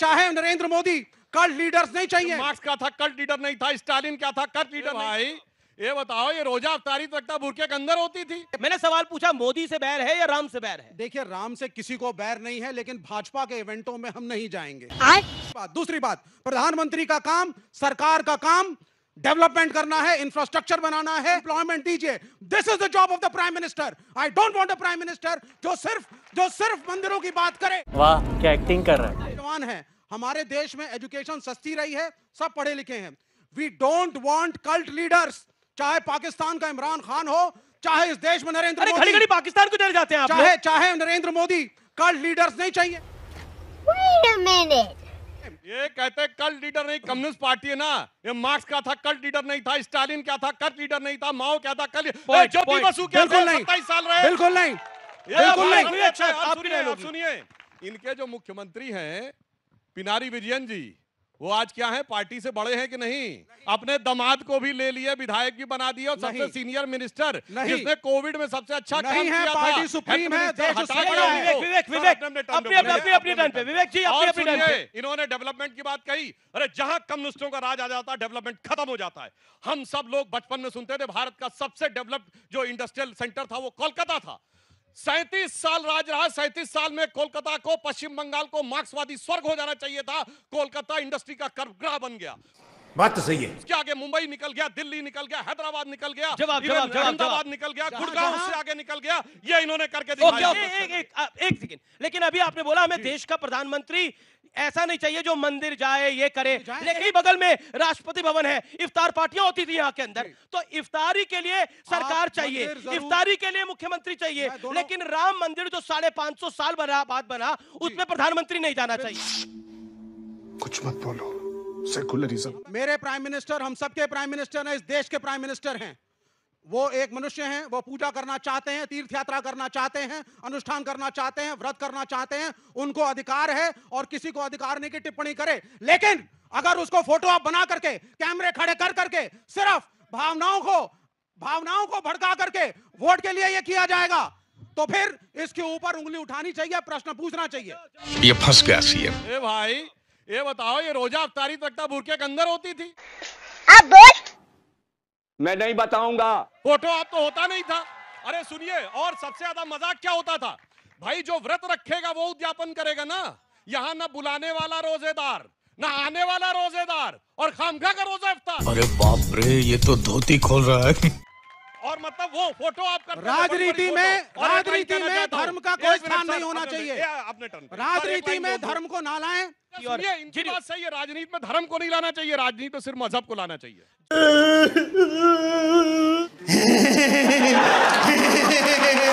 चाहे नरेंद्र मोदी कल लीडर्स नहीं चाहिए मार्क्स का था कल लीडर नहीं था स्टालिन क्या था कल लीडर भाई ये बताओ ये रोजा अफ्तारी तकता तो बुरके के अंदर होती थी मैंने सवाल पूछा मोदी से बैर है या राम से बैर है देखिए राम से किसी को बैर नहीं है लेकिन भाजपा के इवेंटों में हम नहीं जाएंगे बात दूसरी बात प्रधानमंत्री का काम सरकार का काम डेवलपमेंट करना है इंफ्रास्ट्रक्चर बनाना है एम्प्लॉयमेंट दीजिए this is the job of the prime minister I don't want a prime minister जो सिर्फ जो सिर्फ मंदिरों की बात करे वाह क्या एक्टिंग कर रहा है परेशान हैं हमारे देश में एजुकेशन सस्ती रही है सब पढ़े लिखे हैं we don't want cult leaders चाहे पाकिस्तान का इमरान खान हो चाहे इस देश में नरेंद्र मोदी घड़ी पाकिस्तान को जाते हैं चाहे चाहे नरेंद्र मोदी कल्ट लीडर्स नहीं चाहिए ये कहते कल लीडर नहीं कम्युनिस्ट पार्टी है ना ये मार्क्स का था कल लीडर नहीं था स्टालिन क्या था कल लीडर नहीं था माओ क्या था कल ज्योति बसु साल रहे बिल्कुल नहीं बिल्कुल नहीं सुनिए इनके जो मुख्यमंत्री हैं पिनारी विजयन जी वो आज क्या है पार्टी से बड़े हैं कि नहीं, नहीं। अपने दामाद को भी ले लिए विधायक भी बना दिया और सबसे सीनियर मिनिस्टर जिसने कोविड में सबसे अच्छा काम किया पार्टी सुप्रीम है विवेक जी इन्होंने डेवलपमेंट की बात कही अरे जहां कम्युनिस्टों का राज आ जाता है डेवलपमेंट खत्म हो जाता है हम सब लोग बचपन में सुनते थे भारत का सबसे डेवलप्ड जो इंडस्ट्रियल सेंटर था वो कोलकाता था सैतीस साल राज रहा सैतीस साल में कोलकाता को पश्चिम बंगाल को मार्क्सवादी स्वर्ग हो जाना चाहिए था कोलकाता इंडस्ट्री का कर्मग्रह बन गया बात तो सही है उसके आगे मुंबई निकल गया दिल्ली निकल गया हैदराबाद निकल गया अहमदाबाद निकल गया गुड़गांव से आगे निकल गया ये इन्होंने करके दिखाया एक सेकंड लेकिन अभी आपने बोला हमें देश का प्रधानमंत्री ऐसा नहीं चाहिए जो मंदिर जाए ये करे लेकिन बगल में राष्ट्रपति भवन है इफ्तार पार्टियां होती थी यहाँ के अंदर तो इफ्तारी के लिए सरकार चाहिए इफ्तारी के लिए मुख्यमंत्री चाहिए लेकिन राम मंदिर जो साढ़े पांच सौ साल बना बाद बना उसमें प्रधानमंत्री नहीं जाना चाहिए कुछ मत बोलो सेकुलरिज्म मेरे प्राइम मिनिस्टर हम सबके प्राइम मिनिस्टर हैं इस देश के प्राइम मिनिस्टर हैं वो एक मनुष्य हैं वो पूजा करना चाहते हैं तीर्थ यात्रा करना चाहते हैं अनुष्ठान करना चाहते हैं व्रत करना चाहते हैं उनको अधिकार है और किसी को अधिकार नहीं की टिप्पणी करे लेकिन अगर उसको फोटो आप बना करके कैमरे खड़े कर करके सिर्फ भावनाओं को भावनाओं को भड़का करके वोट के लिए ये किया जाएगा तो फिर इसके ऊपर उंगली उठानी चाहिए प्रश्न पूछना चाहिए ये फंस गया सीएम ए भाई ये बताओ ये रोजा अफ्तारी तक भूखे के अंदर होती थी अब मैं नहीं बताऊंगा फोटो आप तो होता नहीं था अरे सुनिए और सबसे ज्यादा मजाक क्या होता था भाई जो व्रत रखेगा वो उद्यापन करेगा ना यहाँ ना बुलाने वाला रोजेदार ना आने वाला रोजेदार और खामखा का रोजा अरे बाप रे ये तो धोती खोल रहा है और मतलब वो फोटो आपका तो राजनीति में राजनीति में धर्म का कोई स्थान नहीं होना चाहिए आपने टर्न राजनीति में धर्म को ना लाए इनकी बात सही है राजनीति में धर्म को नहीं लाना चाहिए राजनीति तो सिर्फ मजहब को लाना चाहिए